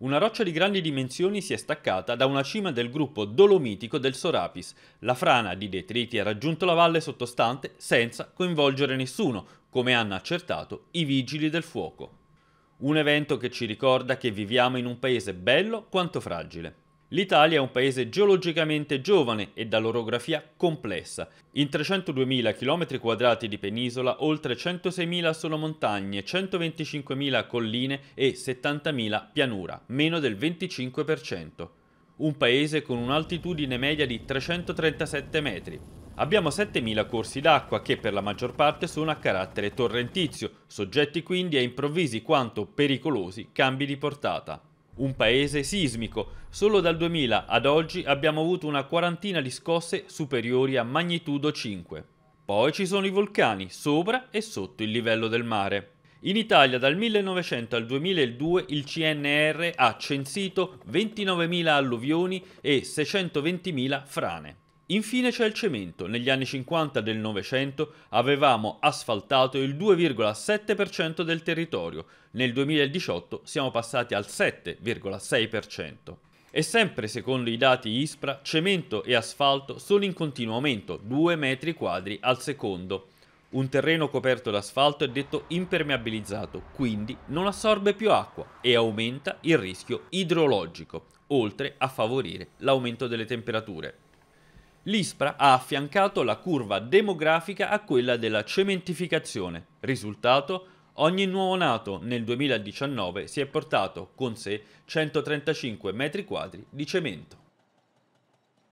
Una roccia di grandi dimensioni si è staccata da una cima del gruppo dolomitico del Sorapis. La frana di detriti ha raggiunto la valle sottostante senza coinvolgere nessuno, come hanno accertato i vigili del fuoco. Un evento che ci ricorda che viviamo in un paese bello quanto fragile. L'Italia è un paese geologicamente giovane e dall'orografia complessa. In 302.000 km 2 di penisola, oltre 106.000 sono montagne, 125.000 colline e 70.000 pianura, meno del 25%. Un paese con un'altitudine media di 337 metri. Abbiamo 7.000 corsi d'acqua che per la maggior parte sono a carattere torrentizio, soggetti quindi a improvvisi quanto pericolosi cambi di portata un paese sismico. Solo dal 2000 ad oggi abbiamo avuto una quarantina di scosse superiori a magnitudo 5. Poi ci sono i vulcani sopra e sotto il livello del mare. In Italia dal 1900 al 2002 il CNR ha censito 29.000 alluvioni e 620.000 frane. Infine c'è il cemento. Negli anni 50 del Novecento avevamo asfaltato il 2,7% del territorio, nel 2018 siamo passati al 7,6%. E sempre secondo i dati ISPRA, cemento e asfalto sono in continuo aumento, 2 metri quadri al secondo. Un terreno coperto d'asfalto è detto impermeabilizzato, quindi non assorbe più acqua e aumenta il rischio idrologico, oltre a favorire l'aumento delle temperature. L'ISPRA ha affiancato la curva demografica a quella della cementificazione. Risultato? Ogni nuovo nato nel 2019 si è portato con sé 135 metri quadri di cemento.